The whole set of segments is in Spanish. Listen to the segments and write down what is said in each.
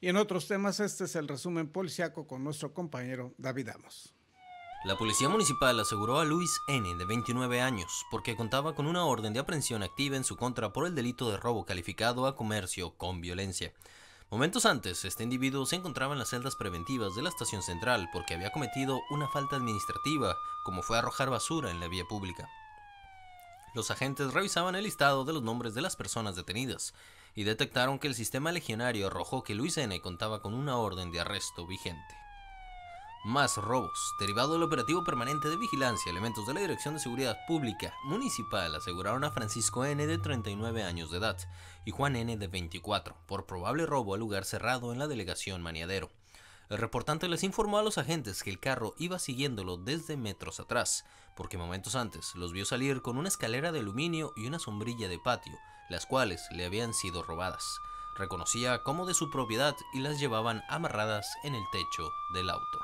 Y en otros temas, este es el resumen policiaco con nuestro compañero David Amos. La policía municipal aseguró a Luis N. de 29 años porque contaba con una orden de aprehensión activa en su contra por el delito de robo calificado a comercio con violencia. Momentos antes, este individuo se encontraba en las celdas preventivas de la estación central porque había cometido una falta administrativa, como fue arrojar basura en la vía pública. Los agentes revisaban el listado de los nombres de las personas detenidas y detectaron que el sistema legionario arrojó que Luis N. contaba con una orden de arresto vigente. Más robos. Derivado del operativo permanente de vigilancia, elementos de la Dirección de Seguridad Pública Municipal aseguraron a Francisco N. de 39 años de edad y Juan N. de 24 por probable robo al lugar cerrado en la delegación Maniadero. El reportante les informó a los agentes que el carro iba siguiéndolo desde metros atrás, porque momentos antes los vio salir con una escalera de aluminio y una sombrilla de patio, las cuales le habían sido robadas. Reconocía como de su propiedad y las llevaban amarradas en el techo del auto.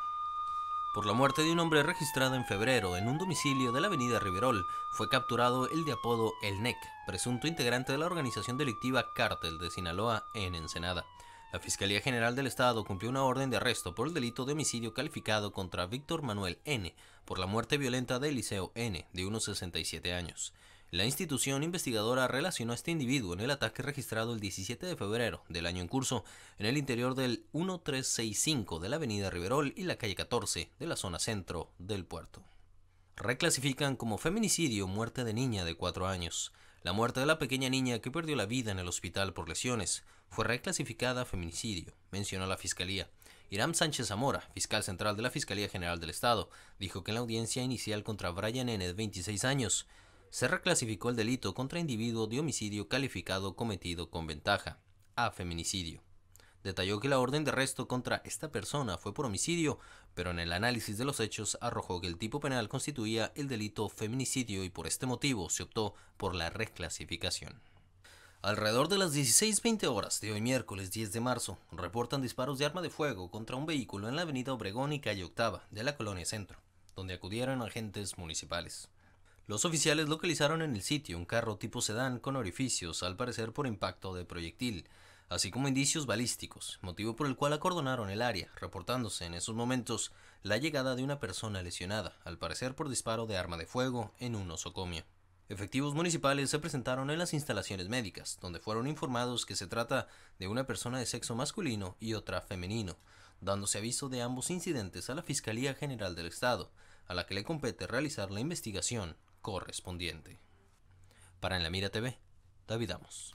Por la muerte de un hombre registrado en febrero en un domicilio de la avenida Riverol, fue capturado el de apodo El NEC, presunto integrante de la organización delictiva Cártel de Sinaloa en Ensenada. La Fiscalía General del Estado cumplió una orden de arresto por el delito de homicidio calificado contra Víctor Manuel N. por la muerte violenta de Eliseo N., de unos 67 años. La institución investigadora relacionó a este individuo en el ataque registrado el 17 de febrero del año en curso en el interior del 1365 de la avenida Riverol y la calle 14 de la zona centro del puerto. Reclasifican como feminicidio muerte de niña de 4 años. La muerte de la pequeña niña que perdió la vida en el hospital por lesiones fue reclasificada feminicidio, mencionó la Fiscalía. Irán Sánchez Zamora, fiscal central de la Fiscalía General del Estado, dijo que en la audiencia inicial contra Brian N., de 26 años, se reclasificó el delito contra individuo de homicidio calificado cometido con ventaja a feminicidio. Detalló que la orden de arresto contra esta persona fue por homicidio, pero en el análisis de los hechos arrojó que el tipo penal constituía el delito feminicidio y por este motivo se optó por la reclasificación. Alrededor de las 16.20 horas de hoy miércoles 10 de marzo, reportan disparos de arma de fuego contra un vehículo en la avenida Obregón y calle Octava de la colonia Centro, donde acudieron agentes municipales. Los oficiales localizaron en el sitio un carro tipo sedán con orificios, al parecer por impacto de proyectil, así como indicios balísticos, motivo por el cual acordonaron el área, reportándose en esos momentos la llegada de una persona lesionada, al parecer por disparo de arma de fuego en un osocomio. Efectivos municipales se presentaron en las instalaciones médicas, donde fueron informados que se trata de una persona de sexo masculino y otra femenino, dándose aviso de ambos incidentes a la Fiscalía General del Estado, a la que le compete realizar la investigación correspondiente. Para En la Mira TV, David Amos.